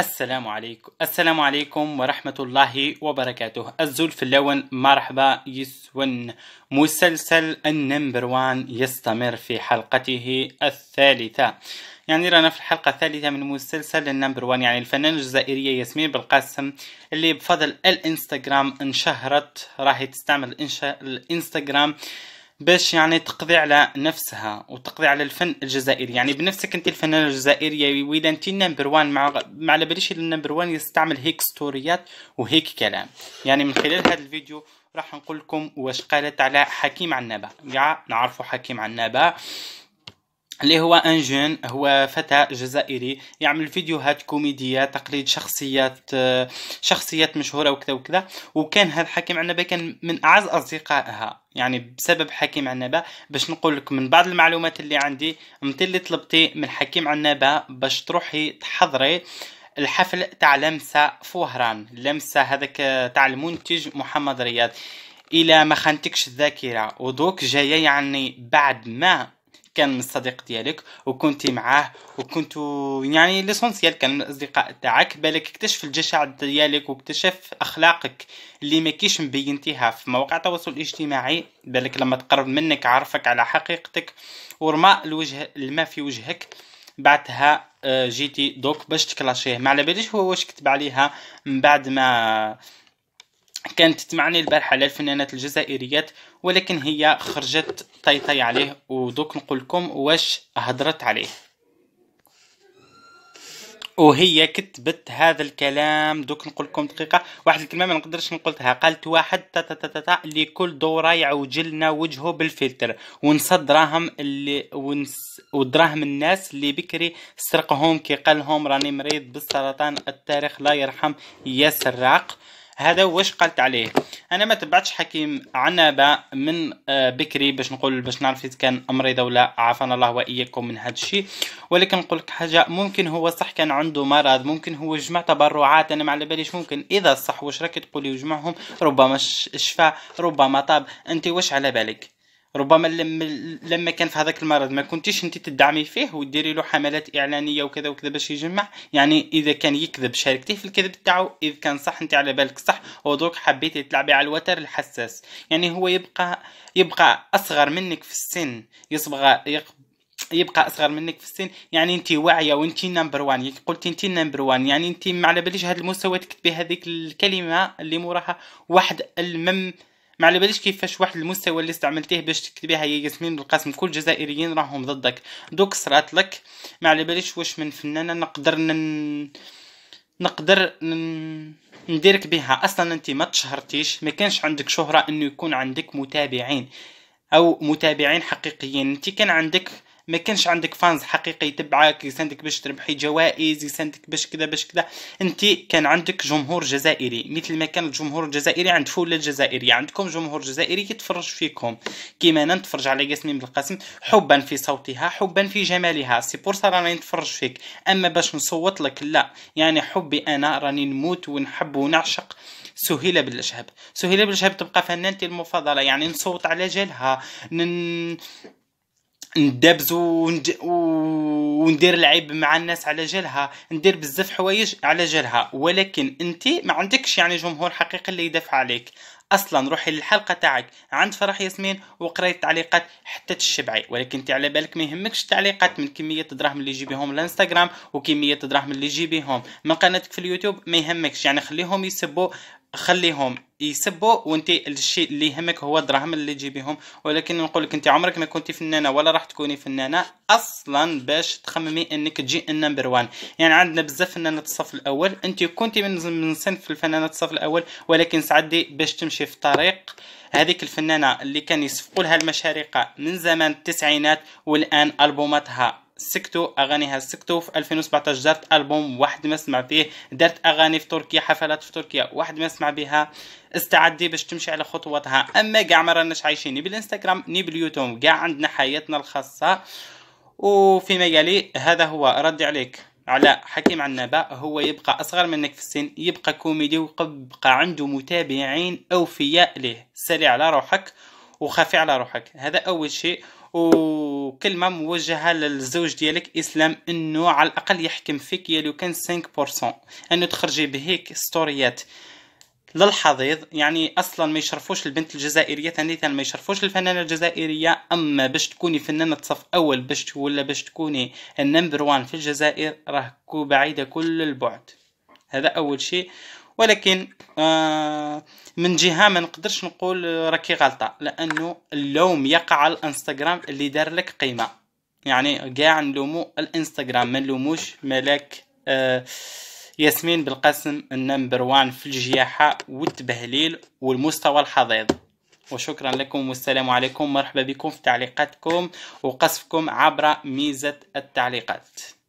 السلام عليكم السلام عليكم ورحمة الله وبركاته الزول في اللون مرحبا يسون مسلسل النمبر وان يستمر في حلقته الثالثة يعني رانا في الحلقة الثالثة من مسلسل النمبر وان يعني الفنانة الجزائرية ياسمين بالقاسم اللي بفضل الانستغرام انشهرت راهي تستعمل الانستغرام آه باش يعني تقضي على نفسها وتقضي على الفن الجزائري يعني بنفسك انت الفنانه الجزائريه ويلا انت النمبر وان مع مع على باليش النمبر وان يستعمل هيك ستوريات وهيك كلام يعني من خلال هذا الفيديو راح نقول لكم واش قالت على حكيم عنابه كاع نعرفوا حكيم عنابه اللي هو انجون هو فتى جزائري يعمل فيديوهات كوميدية تقليد شخصيات آه، شخصيات مشهورة وكذا وكذا وكان هذا حكيم عنبة كان من أعز أصدقائها يعني بسبب حكيم عنبة باش نقول لك من بعض المعلومات اللي عندي انت اللي طلبتي من حكيم عنبة باش تروحي تحضري الحفل تاع لمسة فوهران لمسة هذاك تاع المنتج محمد رياض الى ما خانتكش الذاكره ودوك جايه يعني بعد ما كان من الصديق ديالك وكنتي معاه وكنتو يعني ليسونسيال كان من الاصدقاء تاعك بالك اكتشف الجشع ديالك واكتشف اخلاقك اللي ما كيش مبينتيها في مواقع التواصل الاجتماعي بالك لما تقرب منك عرفك على حقيقتك ورمى الوجه الماء في وجهك بعدها آه، جيتي دوك باش تكلاشيه ما على باليش هو واش كتب عليها من بعد ما كانت تمعني البارحه للفنانات الجزائريات ولكن هي خرجت طيطي عليه ودوك نقول لكم واش هضرت عليه وهي كتبت هذا الكلام دوك نقول لكم دقيقه واحد الكلمه ما نقدرش نقولتها قالت واحد تا تا تا تا, تا اللي كل دوره يعوجلنا وجهه بالفلتر ونسى دراهم اللي ونس ودراهم الناس اللي بكري سرقهم كي قالهم راني مريض بالسرطان التاريخ لا يرحم يا سراق هذا واش قالت عليه انا ما تبعتش حكيم عنابه من آه، بكري باش نقول باش نعرف اذا كان مريض ولا عافانا الله واياكم من هذا الشيء ولكن نقول لك حاجه ممكن هو صح كان عنده مرض ممكن هو جمع تبرعات انا ما على باليش ممكن اذا صح واش راك تقولي وجمعهم ربما شفاء ربما طاب انت واش على بالك ربما لما لما كان في هذاك المرض ما كنتيش انت تدعمي فيه وديري له حملات اعلانيه وكذا وكذا باش يجمع يعني اذا كان يكذب شاركتيه في الكذب تاعو اذا كان صح انت على بالك صح ودروك حبيتي تلعبي على الوتر الحساس يعني هو يبقى يبقى اصغر منك في السن يصبغ يبقى اصغر منك في السن يعني انت واعيه وانت نمبر وان قلت انت نمبر وان يعني انت يعني ما على باليش هذا المستوى تكتبي هذيك الكلمه اللي موراها واحد المم ما على باليش كيفاش واحد المستوى اللي استعملتيه باش تكتبيها يا ياسمين القاسم كل الجزائريين راهم ضدك دوك صرات لك ما على باليش واش من فنانه نقدر نن... نقدر نن... نديرك بها اصلا انت ما تشهرتيش ما كانش عندك شهره انه يكون عندك متابعين او متابعين حقيقيين انت كان عندك ما كانش عندك فانز حقيقي يتبعك يساندك باش تربحي جوائز يساندك باش كذا باش كذا انت كان عندك جمهور جزائري مثل ما كان الجمهور الجزائري عند فول الجزائرية عندكم جمهور جزائري يتفرج فيكم كيما انا نتفرج على ياسمين بالقاسم حبا في صوتها حبا في جمالها سي بور سا راني نتفرج فيك اما باش نصوت لك لا يعني حبي انا راني نموت ونحب ونعشق سهيلة بالشهب سهيلة بالشهب تبقى فنانتي المفضلة يعني نصوت على جالها نن... ندبز وند... وندير العيب مع الناس على جالها ندير بزاف حوايج على جالها ولكن انت ما عندكش يعني جمهور حقيقي اللي يدافع عليك اصلا روحي للحلقه تاعك عند فرح ياسمين وقري التعليقات حتى تشبعي ولكن انت على بالك ما يهمكش التعليقات من كميه الدراهم اللي يجيبيهم الانستغرام وكميه الدراهم اللي يجيبيهم من قناتك في اليوتيوب ما يهمكش يعني خليهم يسبوا خليهم يسبوا وانت الشيء اللي يهمك هو الدراهم اللي تجيبيهم ولكن نقول لك انت عمرك ما كنتي فنانه ولا راح تكوني فنانه اصلا باش تخممي انك تجي النمبر وان يعني عندنا بزاف فنانات الصف الاول انت كنتي من من صنف الفنانات الصف الاول ولكن سعدي باش تمشي في طريق هذيك الفنانه اللي كان يصفقوا لها المشارقه من زمان التسعينات والان البوماتها سكتو اغانيها سكتو في 2017 دارت البوم واحد ما سمع فيه دارت اغاني في تركيا حفلات في تركيا واحد ما سمع بها استعدي باش تمشي على خطواتها اما كاع ما راناش عايشين ني بالانستغرام ني باليوتيوب كاع عندنا حياتنا الخاصه وفيما يلي هذا هو ردي عليك على حكيم عنابة هو يبقى أصغر منك في السن يبقى كوميدي ويبقى عنده متابعين أوفياء ليه سري على روحك وخافي على روحك هذا اول شيء وكلمه موجهه للزوج ديالك اسلام انه على الاقل يحكم فيك يا لو كان 5% انه تخرجي بهيك ستوريات للحضيض يعني اصلا ما يشرفوش البنت الجزائريه ثانية ما يشرفوش الفنانه الجزائريه اما باش تكوني فنانه صف اول باش ولا باش تكوني النمبر وان في الجزائر راه بعيده كل البعد هذا اول شيء ولكن آه، من جهه ما نقدرش نقول راكي غلطه لانه اللوم يقع على الانستغرام اللي دار لك قيمه يعني كاع نلومو الانستغرام ما نلوموش ملك آه، ياسمين بالقاسم النمبر وان في الجياحة والتبهليل والمستوى الحضيض وشكرا لكم والسلام عليكم مرحبا بكم في تعليقاتكم وقصفكم عبر ميزة التعليقات